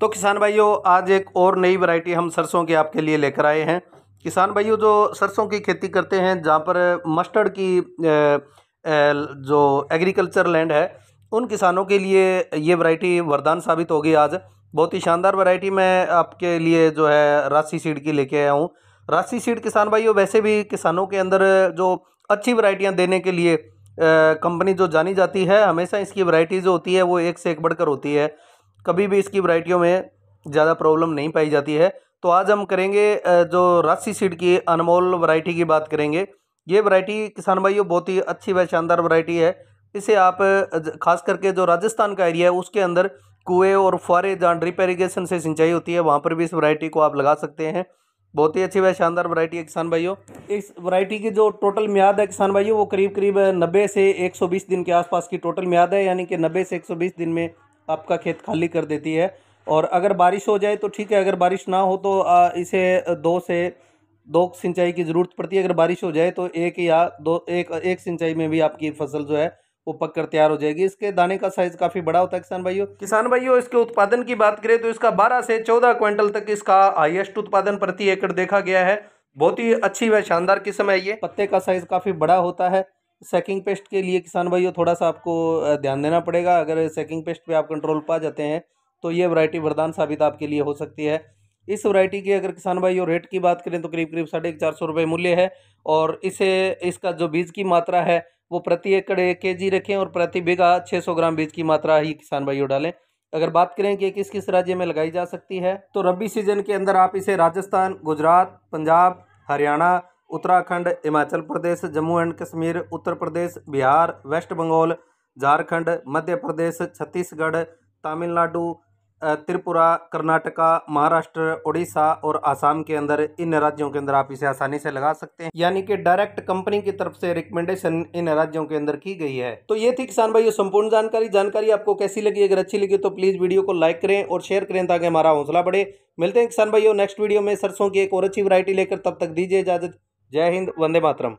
तो किसान भाइयों आज एक और नई वैरायटी हम सरसों की आपके लिए लेकर आए हैं किसान भाइयों जो सरसों की खेती करते हैं जहाँ पर मस्टर्ड की जो एग्रीकल्चर लैंड है उन किसानों के लिए ये वैरायटी वरदान साबित होगी आज बहुत ही शानदार वैरायटी मैं आपके लिए जो है राशि सीड की लेके आया हूँ राशि सीड किसान भाइयों वैसे भी किसानों के अंदर जो अच्छी वरायटियाँ देने के लिए कंपनी जो जानी जाती है हमेशा इसकी वरायटी जो होती है वो एक से एक बढ़कर होती है कभी भी इसकी वराइटियों में ज़्यादा प्रॉब्लम नहीं पाई जाती है तो आज हम करेंगे जो राशि सीड की अनमोल वरायटी की बात करेंगे ये वरायटी किसान भाइयों बहुत ही अच्छी व शानदार वरायटी है इसे आप खास करके जो राजस्थान का एरिया है उसके अंदर कुएँ और फुहारे जहाँ ड्रिप इरीगेशन से सिंचाई होती है वहाँ पर भी इस वरायटी को आप लगा सकते हैं बहुत ही अच्छी व शानदार वरायटी है किसान भाइयों इस वरायटी की जो टोटल म्याद है किसान भाइयों वो करीब करीब नब्बे से एक दिन के आसपास की टोटल म्याद है यानी कि नब्बे से एक दिन में आपका खेत खाली कर देती है और अगर बारिश हो जाए तो ठीक है अगर बारिश ना हो तो आ, इसे दो से दो सिंचाई की ज़रूरत पड़ती है अगर बारिश हो जाए तो एक या दो एक एक सिंचाई में भी आपकी फसल जो है वो पक कर तैयार हो जाएगी इसके दाने का साइज काफ़ी बड़ा होता है किसान भाइयों किसान भाइयों इसके उत्पादन की बात करें तो इसका 12 से 14 क्विंटल तक इसका हाइएस्ट उत्पादन प्रति एकड़ देखा गया है बहुत ही अच्छी व शानदार किस्म है ये पत्ते का साइज काफ़ी बड़ा होता है सेकिंग पेस्ट के लिए किसान भाइयों थोड़ा सा आपको ध्यान देना पड़ेगा अगर सेकिंग पेस्ट पे आप कंट्रोल पा जाते हैं तो ये वैरायटी वरदान साबित आपके लिए हो सकती है इस वैरायटी की अगर किसान भाइयों रेट की बात करें तो करीब करीब साढ़े चार सौ रुपये मूल्य है और इसे इसका जो बीज की मात्रा है वो प्रति एकड़ एक के जी रखें और प्रति बीघा छः सौ ग्राम बीज की मात्रा ही किसान भाइयों डालें अगर बात करें कि किस किस राज्य में लगाई जा सकती है तो रबी सीजन के अंदर आप इसे राजस्थान गुजरात पंजाब हरियाणा उत्तराखंड हिमाचल प्रदेश जम्मू एंड कश्मीर उत्तर प्रदेश बिहार वेस्ट बंगाल झारखंड मध्य प्रदेश छत्तीसगढ़ तमिलनाडु त्रिपुरा कर्नाटका महाराष्ट्र उड़ीसा और आसाम के अंदर इन राज्यों के अंदर आप इसे आसानी से लगा सकते हैं यानी कि डायरेक्ट कंपनी की तरफ से रिकमेंडेशन इन राज्यों के अंदर की गई है तो ये थी किसान भाई संपूर्ण जानकारी जानकारी आपको कैसी लगी अगर अच्छी लगी तो प्लीज़ वीडियो को लाइक करें और शेयर करें ताकि हमारा हौसला बढ़े मिलते हैं किसान भाइयों नेक्स्ट वीडियो में सरसों की एक और अच्छी वरायटी लेकर तब तक दीजिए इजाजत जय हिंद वंदे मातरम